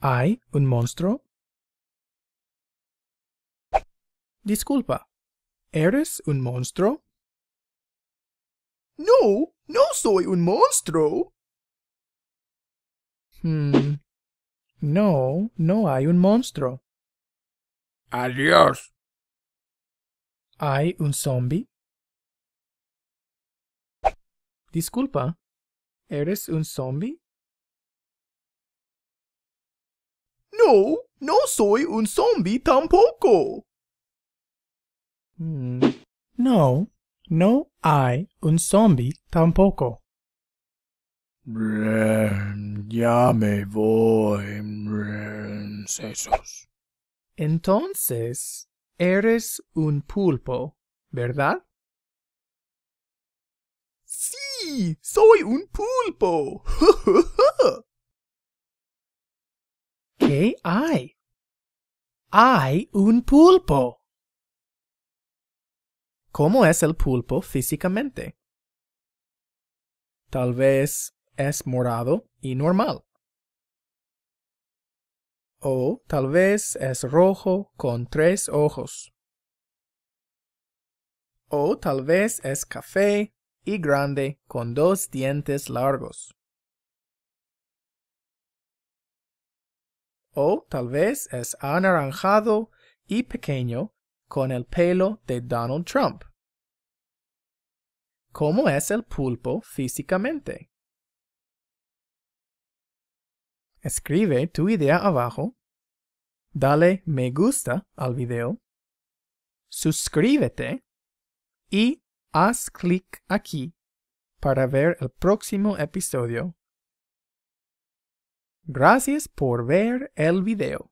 ¿Hay un monstruo? Disculpa, ¿eres un monstruo? No, no soy un monstruo. Hmm, no, no hay un monstruo. Adiós. ¿Hay un zombi? Disculpa, ¿eres un zombi? No, no soy un zombie tampoco. Mm, no, no hay un zombie tampoco. Ya me voy. Entonces, eres un pulpo, ¿verdad? Sí, soy un pulpo. ¿Qué hay? Hay un pulpo. ¿Cómo es el pulpo físicamente? Tal vez es morado y normal. O tal vez es rojo con tres ojos. O tal vez es café y grande con dos dientes largos. o tal vez es anaranjado y pequeño con el pelo de Donald Trump. ¿Cómo es el pulpo físicamente? Escribe tu idea abajo, dale me gusta al video, suscríbete y haz clic aquí para ver el próximo episodio Gracias por ver el video.